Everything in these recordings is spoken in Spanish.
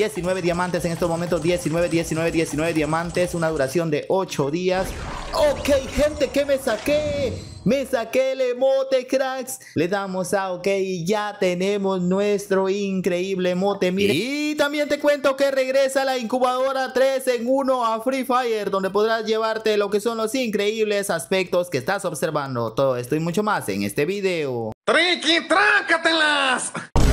19 diamantes en estos momentos, 19, 19, 19 diamantes, una duración de 8 días. Ok, gente, que me saqué. Me saqué el emote, cracks. Le damos a OK y ya tenemos nuestro increíble emote. miren, Y también te cuento que regresa la incubadora 3 en 1 a Free Fire, donde podrás llevarte lo que son los increíbles aspectos que estás observando. Todo esto y mucho más en este video. ¡Triqui, trácatelas!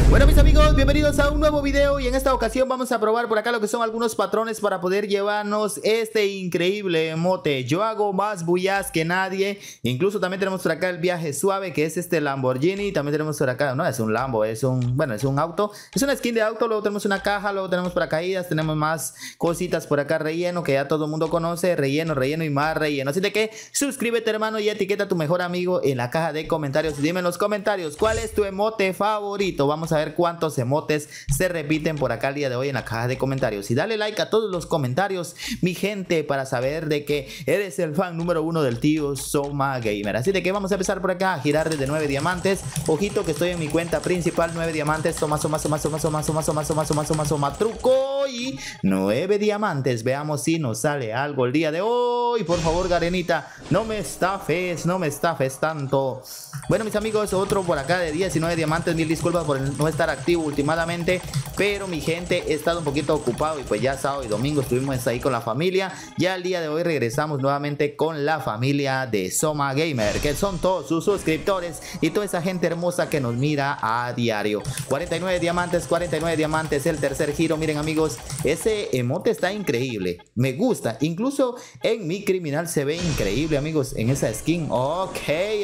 Bueno mis amigos, bienvenidos a un nuevo video y en esta ocasión vamos a probar por acá lo que son algunos patrones para poder llevarnos este increíble emote. Yo hago más bullas que nadie. Incluso también tenemos por acá el viaje suave, que es este Lamborghini. También tenemos por acá, no es un Lambo, es un, bueno, es un auto. Es una skin de auto, luego tenemos una caja, luego tenemos caídas, tenemos más cositas por acá, relleno, que ya todo el mundo conoce. Relleno, relleno y más relleno. Así de que suscríbete, hermano, y etiqueta a tu mejor amigo en la caja de comentarios. Dime en los comentarios cuál es tu emote favorito. Vamos a ver cuántos emotes se repiten por acá el día de hoy en la caja de comentarios. Y dale like a todos los comentarios, mi gente, para saber de que eres el fan número uno del tío Soma Gamer. Así de que vamos a empezar por acá a girar desde nueve diamantes. Ojito que estoy en mi cuenta principal, Nueve diamantes. Soma, soma, soma, soma, soma, soma, soma, soma, soma, soma, truco. Y nueve diamantes. Veamos si nos sale algo el día de hoy. Por favor, Garenita, no me estafes, no me estafes tanto. Bueno, mis amigos, otro por acá de 19 diamantes. Mil disculpas por no estar activo últimamente. Pero mi gente, he estado un poquito ocupado. Y pues ya sábado y domingo estuvimos ahí con la familia. Ya el día de hoy regresamos nuevamente con la familia de Soma Gamer. Que son todos sus suscriptores y toda esa gente hermosa que nos mira a diario. 49 diamantes, 49 diamantes. El tercer giro. Miren, amigos, ese emote está increíble. Me gusta. Incluso en mi criminal se ve increíble, amigos. En esa skin. Ok,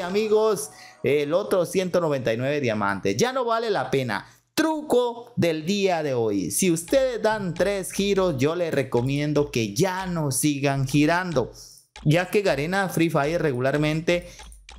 amigos el otro 199 diamantes. Ya no vale la pena. Truco del día de hoy. Si ustedes dan tres giros, yo les recomiendo que ya no sigan girando ya que Garena Free Fire regularmente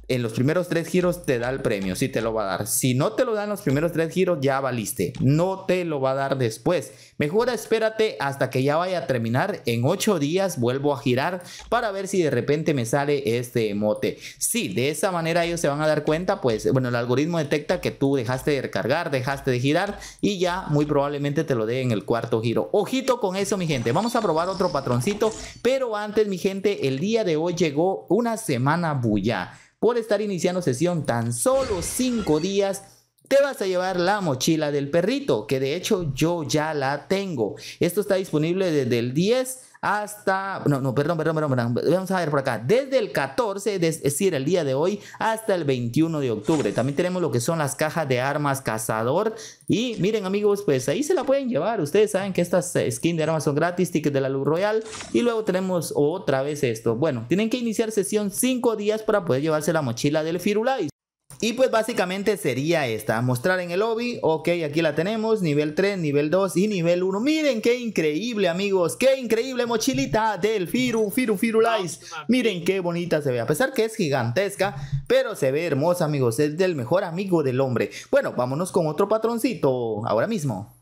en los primeros tres giros te da el premio, sí te lo va a dar. Si no te lo dan los primeros tres giros, ya valiste. No te lo va a dar después. Mejor espérate hasta que ya vaya a terminar. En ocho días vuelvo a girar para ver si de repente me sale este emote. Sí, de esa manera ellos se van a dar cuenta, pues, bueno, el algoritmo detecta que tú dejaste de recargar, dejaste de girar y ya muy probablemente te lo dé en el cuarto giro. Ojito con eso, mi gente. Vamos a probar otro patroncito, pero antes, mi gente, el día de hoy llegó una semana bulla por estar iniciando sesión tan solo 5 días te vas a llevar la mochila del perrito, que de hecho yo ya la tengo. Esto está disponible desde el 10 hasta, no, no, perdón, perdón, perdón, perdón, vamos a ver por acá, desde el 14, es decir, el día de hoy, hasta el 21 de octubre. También tenemos lo que son las cajas de armas cazador y miren amigos, pues ahí se la pueden llevar. Ustedes saben que estas eh, skins de armas son gratis, tickets de la luz royal y luego tenemos otra vez esto. Bueno, tienen que iniciar sesión 5 días para poder llevarse la mochila del Firulais. Y pues básicamente sería esta, mostrar en el lobby, ok, aquí la tenemos, nivel 3, nivel 2 y nivel 1. Miren qué increíble amigos, qué increíble mochilita del Firu, Firu, Firulais. Miren qué bonita se ve, a pesar que es gigantesca, pero se ve hermosa amigos, es del mejor amigo del hombre. Bueno, vámonos con otro patroncito ahora mismo.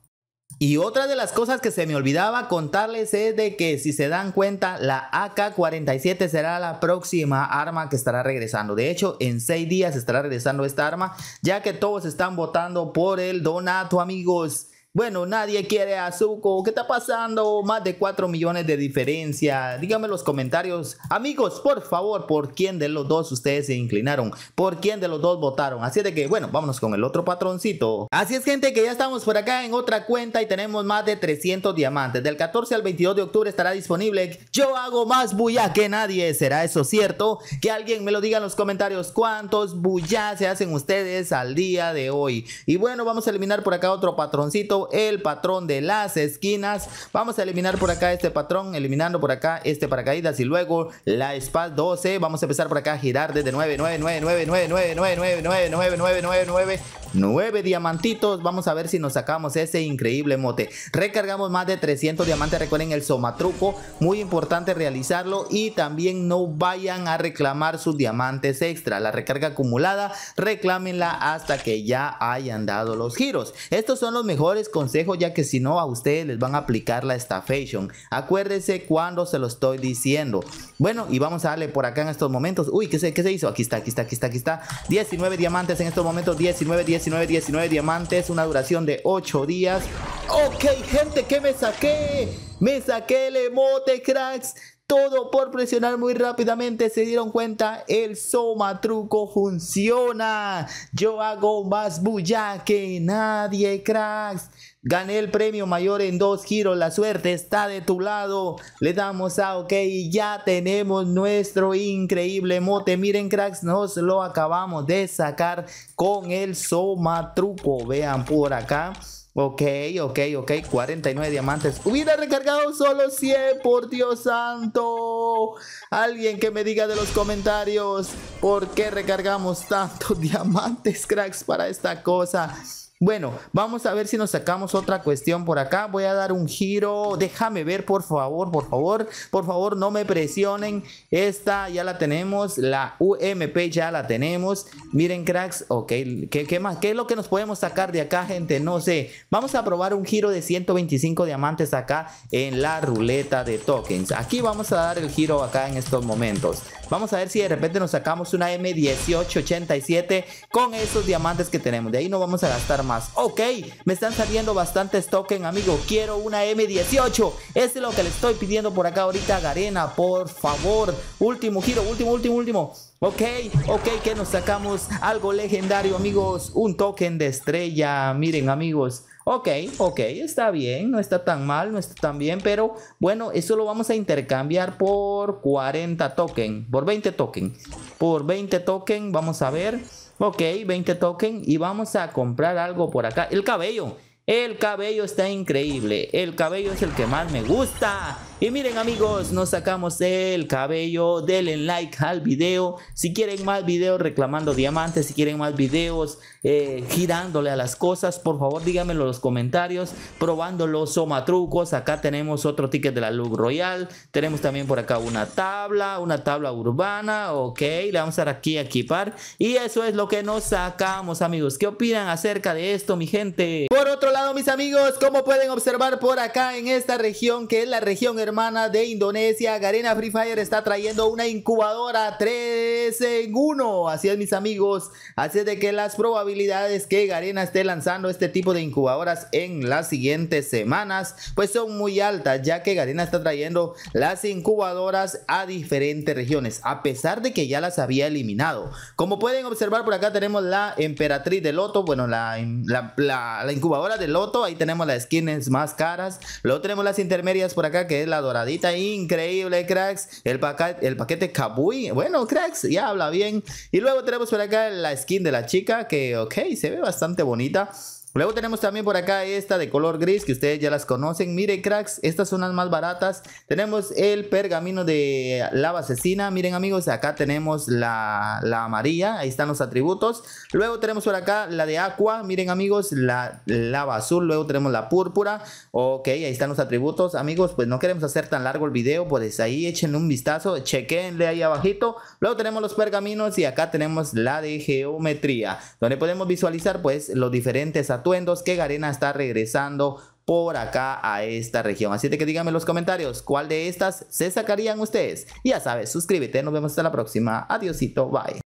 Y otra de las cosas que se me olvidaba contarles es de que si se dan cuenta, la AK-47 será la próxima arma que estará regresando. De hecho, en seis días estará regresando esta arma, ya que todos están votando por el Donato, amigos. Bueno, nadie quiere a Zuko. ¿Qué está pasando? Más de 4 millones de diferencia. Díganme en los comentarios. Amigos, por favor, ¿por quién de los dos ustedes se inclinaron? ¿Por quién de los dos votaron? Así de que, bueno, vámonos con el otro patroncito. Así es, gente, que ya estamos por acá en otra cuenta y tenemos más de 300 diamantes. Del 14 al 22 de octubre estará disponible. Yo hago más bulla que nadie. ¿Será eso cierto? Que alguien me lo diga en los comentarios. ¿Cuántos bulla se hacen ustedes al día de hoy? Y bueno, vamos a eliminar por acá otro patroncito el patrón de las esquinas. Vamos a eliminar por acá este patrón, eliminando por acá este paracaídas y luego la SPAD 12. Vamos a empezar por acá a girar desde 9, 9, 9, 9, 9, 9, 9, 9, 9, 9, 9, 9 diamantitos. Vamos a ver si nos sacamos ese increíble mote. Recargamos más de 300 diamantes. Recuerden el somatruco. Muy importante realizarlo. Y también no vayan a reclamar sus diamantes extra. La recarga acumulada, reclámenla hasta que ya hayan dado los giros. Estos son los mejores consejos ya que si no a ustedes les van a aplicar la estafation. Acuérdense cuando se lo estoy diciendo. Bueno, y vamos a darle por acá en estos momentos. Uy, ¿qué se, qué se hizo? Aquí está, aquí está, aquí está, aquí está. 19 diamantes en estos momentos. 19, 19. 19, 19 diamantes, una duración de 8 días. Ok, gente, que me saqué. Me saqué el emote, cracks. Todo por presionar muy rápidamente, se dieron cuenta, el soma truco funciona. Yo hago más bulla que nadie, cracks. Gané el premio mayor en dos giros, la suerte está de tu lado. Le damos a OK y ya tenemos nuestro increíble mote. Miren cracks, nos lo acabamos de sacar con el soma truco. Vean por acá. Ok, ok, ok, 49 diamantes. Hubiera recargado solo 100, por Dios santo. Alguien que me diga de los comentarios por qué recargamos tantos diamantes, cracks, para esta cosa. Bueno, vamos a ver si nos sacamos otra cuestión por acá. Voy a dar un giro. Déjame ver, por favor, por favor. Por favor, no me presionen. Esta ya la tenemos. La UMP ya la tenemos. Miren, cracks. Ok, ¿qué, qué más? ¿Qué es lo que nos podemos sacar de acá, gente? No sé. Vamos a probar un giro de 125 diamantes acá en la ruleta de tokens. Aquí vamos a dar el giro acá en estos momentos. Vamos a ver si de repente nos sacamos una M1887 con esos diamantes que tenemos. De ahí no vamos a gastar Ok, me están saliendo bastantes tokens, amigo. Quiero una M18. es lo que le estoy pidiendo por acá ahorita, Garena. Por favor. Último giro, último, último, último. Ok, ok, que nos sacamos algo legendario, amigos. Un token de estrella. Miren, amigos. Ok, ok, está bien, no está tan mal, no está tan bien, pero bueno, eso lo vamos a intercambiar por 40 token, por 20 token, por 20 token, vamos a ver. Ok, 20 token Y vamos a comprar algo por acá. El cabello. El cabello está increíble. El cabello es el que más me gusta. Y miren amigos, nos sacamos el cabello. Denle like al video. Si quieren más videos reclamando diamantes, si quieren más videos eh, girándole a las cosas, por favor díganmelo en los comentarios. Probando los somatrucos. Acá tenemos otro ticket de la Luz Royal. Tenemos también por acá una tabla, una tabla urbana. Ok, le vamos a dar aquí a equipar. Y eso es lo que nos sacamos amigos. ¿Qué opinan acerca de esto mi gente? Por otro lado mis amigos, como pueden observar por acá en esta región, que es la región hermana de Indonesia, Garena Free Fire está trayendo una incubadora 3 en 1. Así es, mis amigos. Así es de que las probabilidades que Garena esté lanzando este tipo de incubadoras en las siguientes semanas, pues son muy altas, ya que Garena está trayendo las incubadoras a diferentes regiones, a pesar de que ya las había eliminado. Como pueden observar por acá tenemos la Emperatriz de Loto, bueno, la, la, la incubadora de loto, ahí tenemos las skins más caras. Luego tenemos las intermedias por acá, que es la doradita, increíble, cracks. El, paquete, el paquete Kabui, bueno, cracks, ya habla bien. Y luego tenemos por acá la skin de la chica, que ok, se ve bastante bonita. Luego tenemos también por acá esta de color gris que ustedes ya las conocen. Miren cracks, estas son las más baratas. Tenemos el pergamino de lava asesina. Miren amigos, acá tenemos la, amarilla. Ahí están los atributos. Luego tenemos por acá la de agua. Miren amigos, la lava azul. Luego tenemos la púrpura. Ok, ahí están los atributos. Amigos, pues no queremos hacer tan largo el video. Pues ahí echen un vistazo. Chequenle ahí abajito. Luego tenemos los pergaminos y acá tenemos la de geometría. Donde podemos visualizar pues los diferentes atributos atuendos que Garena está regresando por acá a esta región. Así que díganme en los comentarios cuál de estas se sacarían ustedes. ya sabes, suscríbete, nos vemos hasta la próxima. Adiosito, bye.